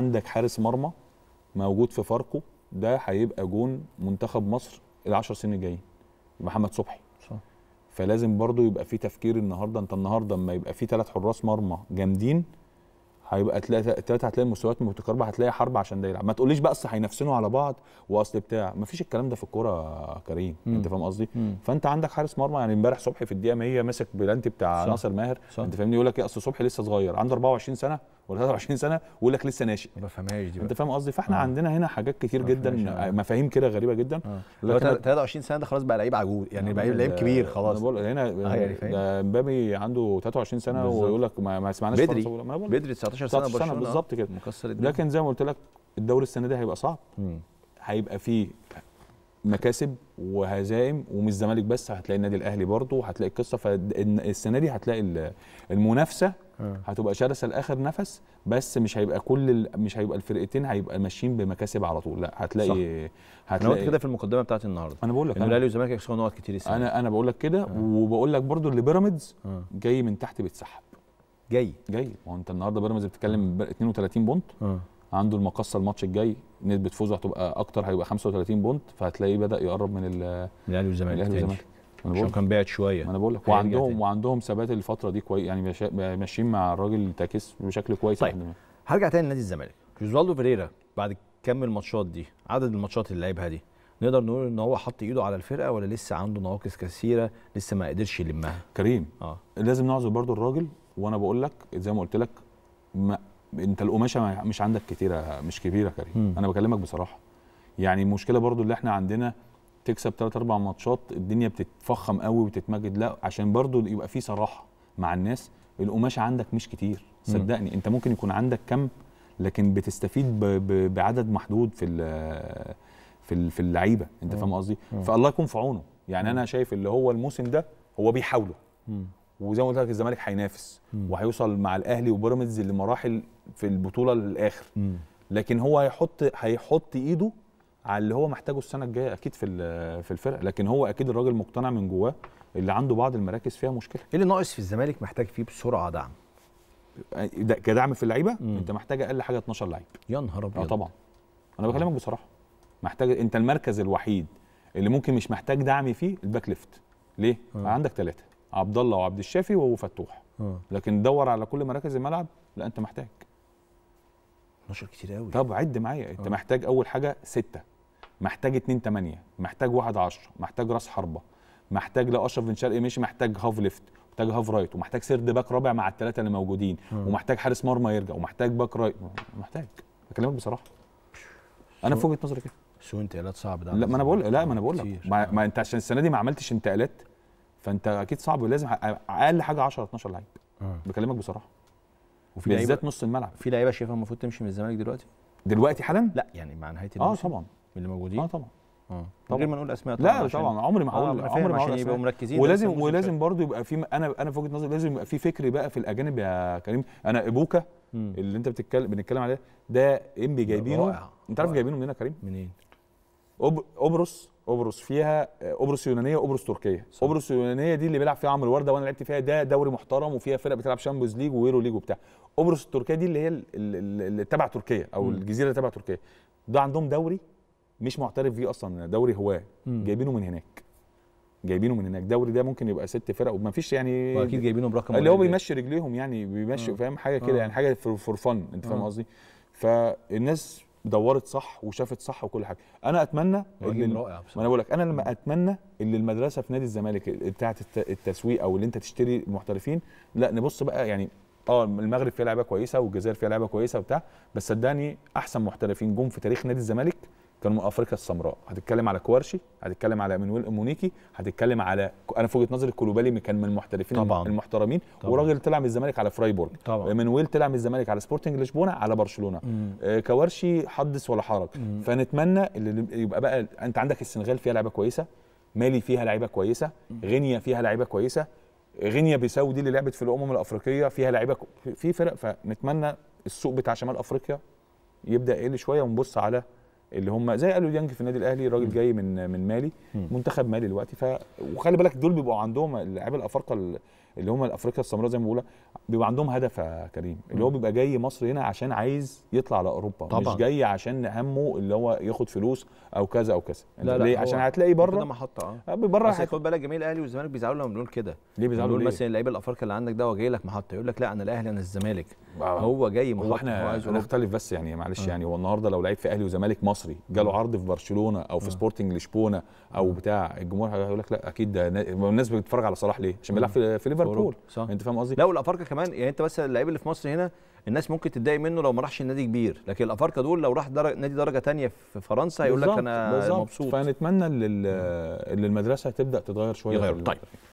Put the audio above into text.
عندك حارس مرمى موجود في فاركو ده هيبقى جون منتخب مصر العشر سنين الجايين محمد صبحي صح. فلازم برضو يبقى في تفكير النهارده انت النهارده اما يبقى في ثلاث حراس مرمى جامدين هيبقى ثلاثه هتلاقي مستويات متقاربه هتلاقي حرب عشان ده يلعب ما تقوليش بقى اصل هينافسنوا على بعض واصل بتاع ما فيش الكلام ده في الكوره كريم مم. انت فاهم قصدي فانت عندك حارس مرمى يعني امبارح صبحي في الدقيقه 100 ماسك بلانتي بتاع صح. ناصر ماهر صح. انت فاهمني يقول لك ايه اصل صبحي لسه صغير عنده 24 سنه ولا 23 سنه ويقول لك لسه ناشئ ما بفهمهاش دي بقى. انت فاهم قصدي فاحنا آه. عندنا هنا حاجات كتير جدا مفاهيم آه. كده غريبه جدا آه. 23 سنه ده خلاص بقى لعيب عجوز يعني بقى لعيب كبير خلاص بقول هنا ده آه، يعني امبابي آه، عنده 23 سنه ويقول لك ما, ما سمعناش بدري بدري 19 سنه برشلونه بالظبط كده مكسر الدنيا لكن زي ما قلت لك الدوري السنه دي هيبقى صعب هيبقى فيه مكاسب وهزائم ومش الزمالك بس هتلاقي النادي الاهلي برضه وهتلاقي القصه فالسنه دي هتلاقي المنافسه آه. هتبقى شرسه لاخر نفس بس مش هيبقى كل ال... مش هيبقى الفرقتين هيبقى ماشيين بمكاسب على طول لا هتلاقي صح. هتلاقي انا كده في المقدمه بتاعت النهارده انا بقول لك انا الاهلي والزمالك هيخسروا نقط كتير السنه انا انا بقول لك كده آه. وبقول لك برده اللي بيراميدز آه. جاي من تحت بيتسحب جاي جاي ما هو انت النهارده بيراميدز بتتكلم 32 بونت أه. عنده المقصه الماتش الجاي نسبه فوزه هتبقى اكتر هيبقى 35 بونت فهتلاقيه بدا يقرب من الاهلي والزمالك انا بقول كان بعد شويه انا بقول لك وعندهم وعندهم ثبات الفتره دي كويس يعني ماشيين مع الراجل تاكيس بشكل كويس طيب هرجع تاني لنادي الزمالك جوزوالدو فيريرا بعد كم الماتشات دي عدد الماتشات اللي لعبها دي نقدر نقول ان هو حط ايده على الفرقه ولا لسه عنده نواقص كثيره لسه ما قدرش يلمها كريم اه لازم نعذر برضو الراجل وانا بقول لك زي ما قلت لك ما انت القماشه مش عندك كتيره مش كبيره كريم م. انا بكلمك بصراحه يعني المشكله برضو اللي احنا عندنا تكسب ثلاث اربع ماتشات الدنيا بتتفخم قوي وتتمجد لا عشان برضو يبقى في صراحه مع الناس القماشه عندك مش كتير صدقني انت ممكن يكون عندك كم لكن بتستفيد ب ب بعدد محدود في في في اللعيبه انت فاهم قصدي فالله يكون في عونه يعني انا شايف اللي هو الموسم ده هو بيحاوله وزي ما قلت لك الزمالك هينافس وهيوصل مع الاهلي وبيراميدز لمراحل في البطوله للاخر لكن هو هيحط هيحط ايده على اللي هو محتاجه السنه الجايه اكيد في في الفرقه لكن هو اكيد الراجل مقتنع من جواه اللي عنده بعض المراكز فيها مشكله ايه اللي ناقص في الزمالك محتاج فيه بسرعه دعم كدعم في اللعيبه انت محتاج اقل حاجه 12 لعيب يا نهار ابيض اه طبعا انا بكلمك بصراحه محتاج انت المركز الوحيد اللي ممكن مش محتاج دعم فيه الباك ليفت ليه مم. آه. عندك ثلاثه عبد الله وعبد الشافي وفتوح مم. آه. لكن دور على كل مراكز الملعب لا انت محتاج 12 كتير قوي طب عد معايا انت آه. محتاج اول حاجه سته محتاج 2 8 محتاج 1 10 محتاج راس حربه محتاج لو اشرف بن شرقي مشي محتاج هاف ليفت محتاج هاف رايت ومحتاج سيرد باك رابع مع الثلاثه اللي موجودين ومحتاج حارس مرمى يرجع ومحتاج باك رايت محتاج بكلمك بصراحه انا في وجهه نظري كده شو انتقالات صعب ده لا ما انا بقول لا ما انا بقول لك ما, ما انت عشان السنه دي ما عملتش انتقالات فانت اكيد صعب ولازم اقل حاجه 10 12 لعيب بكلمك بصراحه وفي بالذات نص الملعب في لعيبه شايفها المفروض تمشي من الزمالك دلوقتي دلوقتي حالا لا يعني مع نهايه آه، الموسم اه طبعا اللي موجودين اه طبعا اه من غير ما نقول اسماء طبعا لا طبعا عمري ما هقول آه عمري ما عشان يبقوا مركزين ولازم ولازم برضه يبقى في انا انا في وجهه نظري لازم يبقى في فكر بقى في الاجانب يا كريم انا ابوكا اللي انت بتتكلم بنتكلم عليه ده انبي جايبينه انت عارف جايبينه منين يا كريم؟ منين؟ أوب... اوبروس قبرص فيها آه، قبرص يونانيه وقبرص تركيه قبرص يونانيه دي اللي بيلعب فيها عمرو ورده وانا لعبت فيها ده دوري محترم وفيها فرق بتلعب شامبيونز ليج ويرو ليج وبتاع قبرص التركيه دي اللي هي اللي تبع تركيا او م. الجزيره اللي تبع تركيا ده عندهم دوري مش معترف بيه اصلا دوري هواه جايبينه من هناك جايبينه من هناك دوري ده ممكن يبقى ست فرق وما فيش يعني واكيد جايبينه برقم اللي هو بيمشي رجليهم يعني بيمشي آه. فاهم حاجه كده آه. يعني حاجه فور فن انت فاهم قصدي فالناس دورت صح وشافت صح وكل حاجه انا اتمنى ان ما انا بقول لك انا لما اتمنى ان المدرسه في نادي الزمالك بتاعه التسويق او اللي انت تشتري محترفين لا نبص بقى يعني اه المغرب فيها لعيبه كويسه والجزائر فيها لعيبه كويسه وبتاع بس صدقني احسن محترفين جم في تاريخ نادي الزمالك كانوا من افريقيا السمراء هتتكلم على كوارشي هتتكلم على امانويل امونيكي هتتكلم على انا في وجهه نظري كولوبالي كان من المحترفين طبعًا. المحترمين طبعًا. وراجل طلع من الزمالك على فرايبورج امانويل طلع من الزمالك على سبورتنج لشبونه على برشلونه آه كوارشي حدث ولا حرج فنتمنى اللي يبقى بقى انت عندك السنغال فيها لعيبه كويسه مالي فيها لعيبه كويسه غينيا فيها لعيبه كويسه غينيا بيساو دي اللي لعبت في الامم الافريقيه فيها لعيبه في فرق فنتمنى السوق بتاع شمال افريقيا يبدا يقل شويه ونبص على اللي هم زي قالوا ديانج في النادي الاهلي راجل جاي من من مالي منتخب مالي دلوقتي ف وخلي بالك دول بيبقوا عندهم اللعيبه الافارقه اللي هم الافريقيا السمراء زي ما بقولها بيبقى عندهم هدف يا كريم اللي هو بيبقى جاي مصر هنا عشان عايز يطلع على اوروبا طبعا. مش جاي عشان همه اللي هو ياخد فلوس او كذا او كذا لا لا ليه عشان هتلاقي بره ده آه. محطه اه بره بس خد بالك جميل الاهلي والزمالك بيزعلوا لما بنقول كده ليه بيزعلوا ليه؟ مثلا اللعيبه الافارقه اللي عندك ده هو جاي لك محطه يقول لك لا انا الاهلي انا الزمالك آه. هو جاي محطه هو احنا نختلف بس يعني معلش آه. يعني هو النهارده لو لعيب في اهلي وزمالك مصر مصري جاله عرض في برشلونه او في سبورتنج لشبونه او بتاع الجمهور هيقول لك لا اكيد ده الناس بتتفرج على صلاح ليه؟ عشان بيلعب في ليفربول انت فاهم قصدي؟ لا والافارقه كمان يعني انت بس اللعيب اللي في مصر هنا الناس ممكن تتضايق منه لو ما راحش نادي كبير لكن الافارقه دول لو راح درج... نادي درجه تانية في فرنسا هيقول لك انا بالزبط. مبسوط فنتمنى ان المدرسه تبدا تتغير شويه يغير. طيب